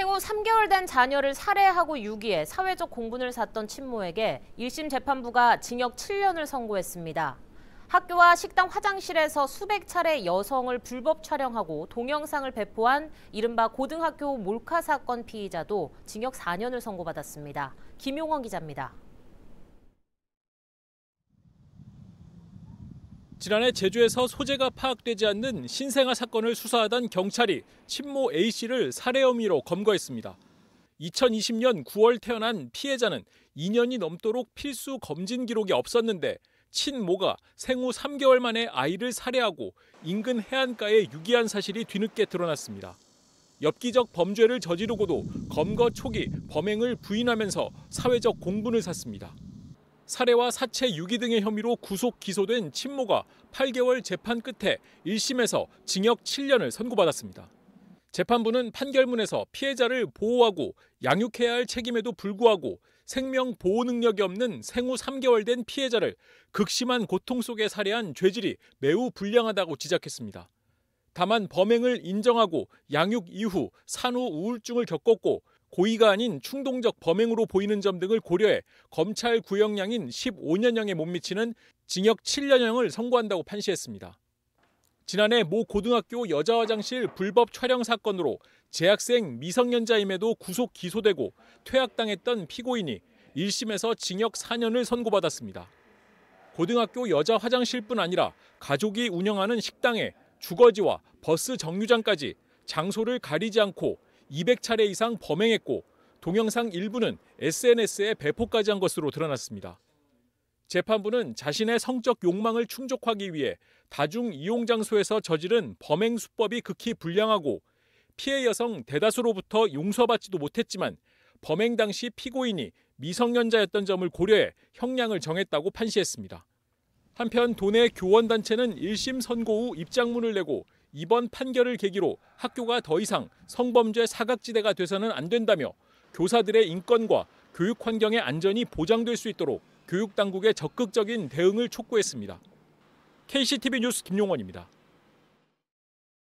생후 3개월 된 자녀를 살해하고 유기해 사회적 공분을 샀던 친모에게 1심 재판부가 징역 7년을 선고했습니다. 학교와 식당 화장실에서 수백 차례 여성을 불법 촬영하고 동영상을 배포한 이른바 고등학교 몰카 사건 피의자도 징역 4년을 선고받았습니다. 김용원 기자입니다. 지난해 제주에서 소재가 파악되지 않는 신생아 사건을 수사하던 경찰이 친모 A씨를 살해 혐의로 검거했습니다. 2020년 9월 태어난 피해자는 2년이 넘도록 필수 검진 기록이 없었는데 친모가 생후 3개월 만에 아이를 살해하고 인근 해안가에 유기한 사실이 뒤늦게 드러났습니다. 엽기적 범죄를 저지르고도 검거 초기 범행을 부인하면서 사회적 공분을 샀습니다. 살해와 사체 유기 등의 혐의로 구속 기소된 친모가 8개월 재판 끝에 1심에서 징역 7년을 선고받았습니다. 재판부는 판결문에서 피해자를 보호하고 양육해야 할 책임에도 불구하고 생명 보호 능력이 없는 생후 3개월 된 피해자를 극심한 고통 속에 살해한 죄질이 매우 불량하다고 지적했습니다. 다만 범행을 인정하고 양육 이후 산후 우울증을 겪었고 고의가 아닌 충동적 범행으로 보이는 점 등을 고려해 검찰 구형량인 15년형에 못 미치는 징역 7년형을 선고한다고 판시했습니다. 지난해 모 고등학교 여자 화장실 불법 촬영 사건으로 재학생 미성년자임에도 구속 기소되고 퇴학당했던 피고인이 1심에서 징역 4년을 선고받았습니다. 고등학교 여자 화장실뿐 아니라 가족이 운영하는 식당에 주거지와 버스 정류장까지 장소를 가리지 않고 200차례 이상 범행했고 동영상 일부는 SNS에 배포까지 한 것으로 드러났습니다. 재판부는 자신의 성적 욕망을 충족하기 위해 다중 이용 장소에서 저지른 범행 수법이 극히 불량하고 피해 여성 대다수로부터 용서받지도 못했지만 범행 당시 피고인이 미성년자였던 점을 고려해 형량을 정했다고 판시했습니다. 한편 도내 교원단체는 1심 선고 후 입장문을 내고 이번 판결을 계기로 학교가 더 이상 성범죄 사각지대가 돼서는 안 된다며 교사들의 인권과 교육 환경의 안전이 보장될 수 있도록 교육 당국의 적극적인 대응을 촉구했습니다. KCTV 뉴스 김용원입니다.